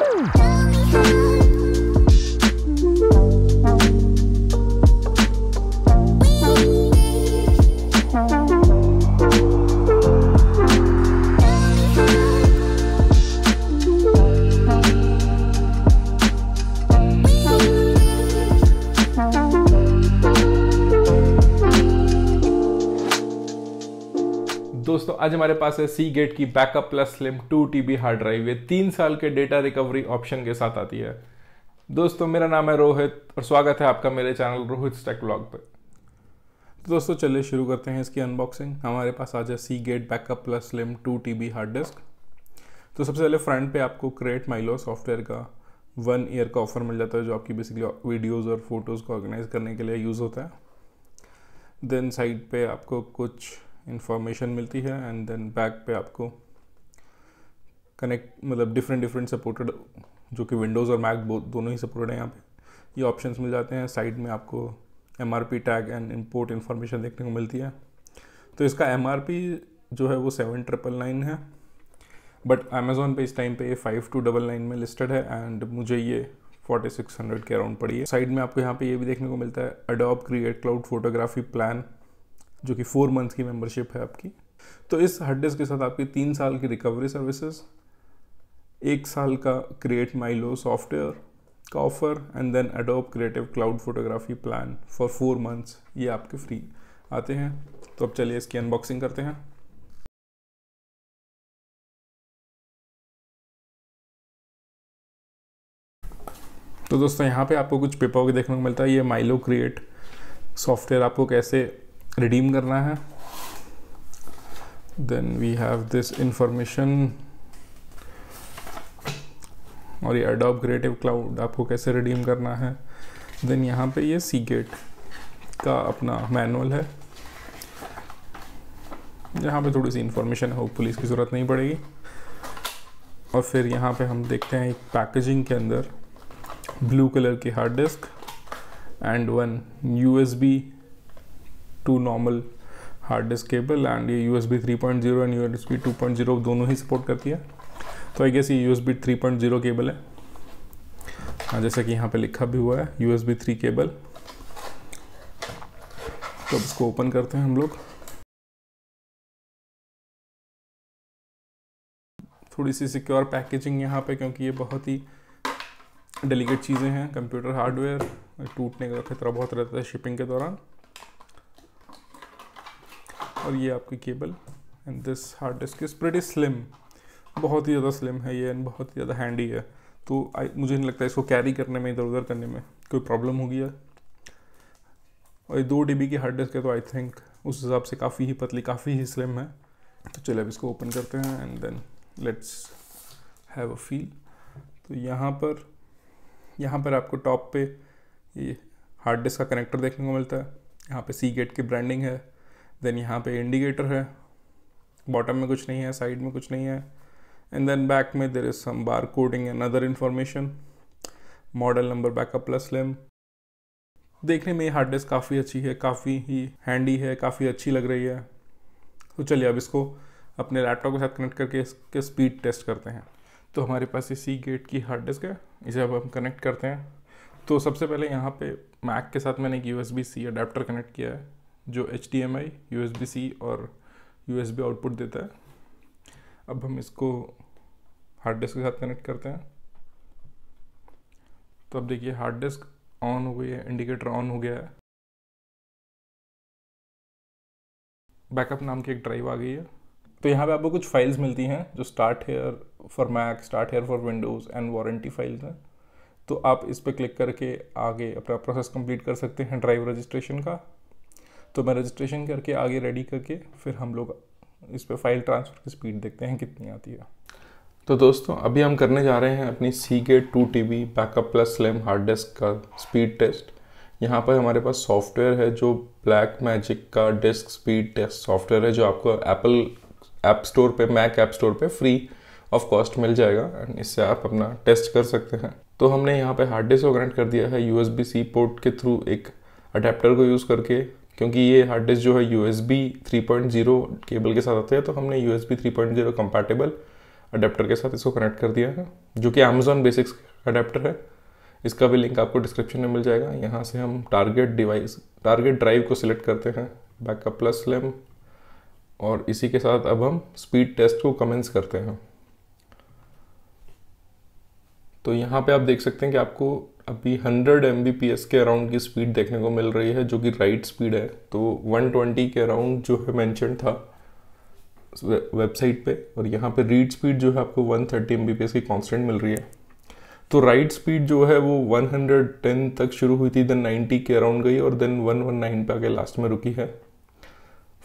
Tell me how आज हमारे पास है सी गेट की backup plus slim two T hard drive ये तीन साल के डेटा रिकवरी ऑप्शन के साथ आती है दोस्तों मेरा नाम है रोहित और स्वागत है आपका मेरे चैनल रोहित स्टेक ब्लॉग पर तो दोस्तों चलिए शुरू करते हैं इसकी अनबॉक्सिंग हमारे पास आज है Seagate backup plus slim two T hard disk तो सबसे पहले फ्रंट पे आपको क्रिएट माइलो सॉफ्टवेयर का वन ईयर का ऑफर मिल जाता है जो आपकी बेसिकली वीडियोस और फोटोज़ को ऑर्गेनाइज करने के लिए यूज़ होता है देन साइड पे आपको कुछ इंफॉर्मेशन मिलती है एंड देन बैक पे आपको कनेक्ट मतलब डिफरेंट डिफरेंट सपोर्टेड जो कि विंडोज़ और मैक दोनों ही सपोर्टेड हैं यहाँ पे ये ऑप्शंस मिल जाते हैं साइड में आपको M tag and import information देखने को मिलती है तो इसका एम जो है वो सेवन ट्रिपल नाइन है बट अमेजोन पे इस टाइम पे ये फाइव टू डबल नाइन में लिस्टेड है एंड मुझे ये फोर्टी सिक्स हंड्रेड के अराउंड पड़ी है साइड में आपको यहाँ पे ये भी देखने को मिलता है Adobe create cloud photography plan जो कि फोर मंथ की मेंबरशिप है आपकी तो इस हर्ड डिस्क के साथ आपकी तीन साल की रिकवरी सर्विसेज एक साल का क्रिएट माइलो सॉफ्टवेयर का offer and then Adobe creative cloud photography plan for four months ये आपके फ्री आते हैं तो अब चलिए इसकी अनबॉक्सिंग करते हैं तो दोस्तों यहाँ पे आपको कुछ पेपर वर्क देखने को मिलता है ये माइलो क्रिएट सॉफ्टवेयर आपको कैसे रिडीम करना है then we have this information और ये अडोप क्रिएटिव क्लाउड आपको कैसे रिडीम करना है देन यहाँ पे ये सी गेट का अपना मैनुअल है यहाँ पे थोड़ी सी इंफॉर्मेशन है पुलिस की ज़रूरत नहीं पड़ेगी और फिर यहाँ पे हम देखते हैं एक पैकेजिंग के अंदर ब्लू कलर की hard disk and one USB to normal hard disk cable and ये U S B three point zero and U S B two point zero दोनों ही सपोर्ट करती है तो आई गेस ये U S B three point zero cable है हाँ जैसा कि यहाँ पे लिखा भी हुआ है U S B three cable तो अब इसको ओपन करते हैं हम लोग थोड़ी सी सिक्योर पैकेजिंग यहाँ पे क्योंकि ये बहुत ही डेलीकेट चीज़ें हैं कंप्यूटर हार्डवेयर टूटने का खतरा बहुत रहता है शिपिंग के दौरान और ये आपकी cable and this hard disk is pretty slim बहुत ही ज़्यादा स्लिम है ये एंड बहुत ही ज़्यादा हैंडी है तो आई मुझे नहीं लगता इसको कैरी करने में इधर उधर करने में कोई प्रॉब्लम होगी है और ये दो डी की हार्ड डिस्क है तो आई थिंक उस हिसाब से काफ़ी ही पतली काफ़ी ही स्लिम है तो चलिए अब इसको ओपन करते हैं and then let's have a feel तो यहाँ पर यहाँ पर आपको टॉप पे ये हार्ड डिस्क का कनेक्टर देखने को मिलता है यहाँ पे सी गेट की ब्रांडिंग है देन यहाँ पे इंडिकेटर है बॉटम में कुछ नहीं है साइड में कुछ नहीं है एंड देन बैक में there is some bar coding and other information model number backup plus लेम देखने में ये हार्ड डिस्क काफ़ी अच्छी है काफ़ी ही हैंडी है काफ़ी अच्छी लग रही है तो चलिए अब इसको अपने लैपटॉप के साथ कनेक्ट करके इसके स्पीड टेस्ट करते हैं तो हमारे पास ये सी गेट की हार्ड डिस्क है इसे अब हम कनेक्ट करते हैं तो सबसे पहले यहाँ पे मैक के साथ मैंने एक U S C adapter connect किया है जो H D M I U S B C और यू एस बी आउटपुट देता है अब हम इसको हार्ड डिस्क के साथ कनेक्ट करते हैं तो अब देखिए हार्ड डिस्क ऑन हो गई है इंडिकेटर ऑन हो गया है बैकअप नाम की एक ड्राइव आ गई है तो यहाँ पे आपको कुछ फाइल्स मिलती हैं जो start here for Mac start here for Windows and warranty files हैं तो आप इस पर क्लिक करके आगे अपना प्रोसेस कंप्लीट कर सकते हैं ड्राइव रजिस्ट्रेशन का तो मैं रजिस्ट्रेशन करके आगे रेडी करके फिर हम लोग इस पर फाइल ट्रांसफ़र की स्पीड देखते हैं कितनी आती है तो दोस्तों अभी हम करने जा रहे हैं अपनी Seagate two T B backup plus slim hard disk का स्पीड टेस्ट यहाँ पर हमारे पास सॉफ्टवेयर है जो ब्लैक मैजिक का डिस्क स्पीड टेस्ट सॉफ्टवेयर है जो आपको एप्पल ऐप आप स्टोर पे मैक ऐप स्टोर पे फ्री ऑफ कॉस्ट मिल जाएगा एंड इससे आप अपना टेस्ट कर सकते हैं तो हमने यहाँ पे हार्ड डिस्क को कनेक्ट कर दिया है यू सी पोर्ट के थ्रू एक अडेप्टर को यूज़ करके क्योंकि ये हार्ड डिस्क जो है U S B three point zero cable के साथ आते हैं तो हमने U S B three point zero compatible adapter के साथ इसको कनेक्ट कर दिया है जो कि अमेजोन बेसिक्स अडेप्टर है इसका भी लिंक आपको डिस्क्रिप्शन में मिल जाएगा यहाँ से हम टारगेट डिवाइस टारगेट ड्राइव को सिलेक्ट करते हैं बैकअप प्लस स्लैम और इसी के साथ अब हम स्पीड टेस्ट को कमेंस करते हैं तो यहाँ पे आप देख सकते हैं कि आपको अभी 100 एम के अराउंड की स्पीड देखने को मिल रही है जो कि राइट स्पीड है तो 120 के अराउंड जो है मैंशन था वेबसाइट पे और यहाँ पे रीड स्पीड जो है आपको 130 थर्टी की कांस्टेंट मिल रही है तो राइट स्पीड जो है वो 110 तक शुरू हुई थी देन 90 के अराउंड गई और देन 119 पे आके लास्ट में रुकी है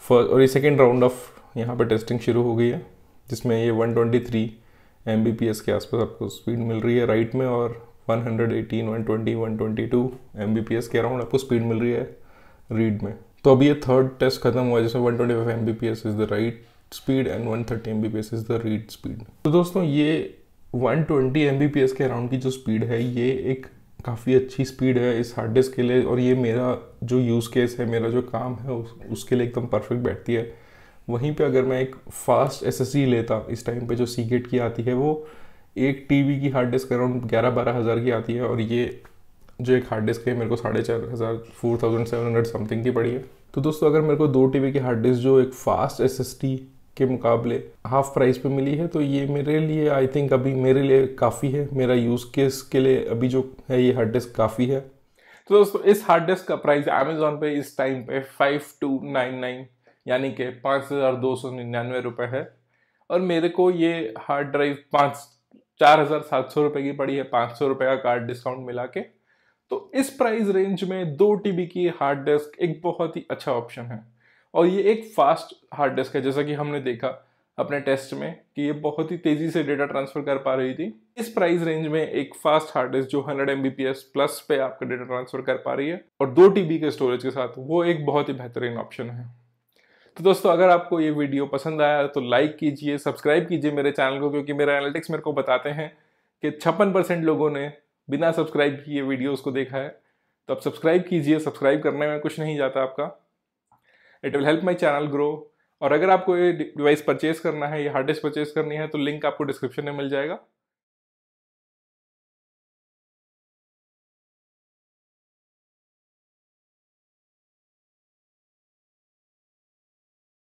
फर्स्ट और ये सेकेंड राउंड ऑफ यहाँ पे टेस्टिंग शुरू हो गई है जिसमें ये 123 एम के आसपास आपको स्पीड मिल रही है राइट में और 118, 120, 122 एम के अराउंड आपको स्पीड मिल रही है रीड में तो अभी ये थर्ड टेस्ट खत्म हुआ जैसे 125 twenty is the write speed and 130 thirty is the read speed तो दोस्तों ये 120 ट्वेंटी के अराउंड की जो स्पीड है ये एक काफ़ी अच्छी स्पीड है इस हार्ड डिस्क के लिए और ये मेरा जो यूज़ केस है मेरा जो काम है उस, उसके लिए एकदम परफेक्ट बैठती है वहीं पे अगर मैं एक फास्ट एस लेता इस टाइम पे जो सी गेट की आती है वो एक टी की हार्ड डिस्क अराउंड ग्यारह बारह हज़ार की आती है और ये जो एक हार्ड डिस्क है मेरे को साढ़े चार हज़ार four thousand seven hundred something की पड़ी है तो दोस्तों अगर मेरे को दो टी की हार्ड डिस्क जो एक फास्ट एस के मुकाबले हाफ प्राइस पे मिली है तो ये मेरे लिए आई थिंक अभी मेरे लिए काफ़ी है मेरा यूज़ केस के लिए अभी जो है ये हार्ड डिस्क काफ़ी है तो दोस्तों इस हार्ड डिस्क का प्राइस अमेजोन पे इस टाइम पे फाइव टू नाइन नाइन यानी कि पाँच हज़ार दो सौ निन्यानवे रुपये है और मेरे को ये हार्ड ड्राइव पाँच चार हज़ार सात सौ रुपये की पड़ी है पाँच सौ रुपये का कार्ड डिस्काउंट मिला के तो इस प्राइस रेंज में दो टी की हार्ड डिस्क एक बहुत ही अच्छा ऑप्शन है और ये एक फास्ट हार्ड डिस्क है जैसा कि हमने देखा अपने टेस्ट में कि ये बहुत ही तेज़ी से डेटा ट्रांसफ़र कर पा रही थी इस प्राइस रेंज में एक फास्ट हार्ड डिस्क जो 100 एम प्लस पे आपका डेटा ट्रांसफ़र कर पा रही है और दो टी के स्टोरेज के साथ वो एक बहुत ही बेहतरीन ऑप्शन है तो दोस्तों अगर आपको ये वीडियो पसंद आया तो लाइक कीजिए सब्सक्राइब कीजिए मेरे चैनल को क्योंकि मेरे एनालिटिक्स मेरे को बताते हैं कि छप्पन परसेंट लोगों ने बिना सब्सक्राइब किए वीडियोस को देखा है तो आप सब्सक्राइब कीजिए सब्सक्राइब करने में कुछ नहीं जाता आपका it will help my channel grow और अगर आपको ये डिवाइस परचेज करना है या हार्ड डिस्क परचेज करनी है तो लिंक आपको डिस्क्रिप्शन में मिल जाएगा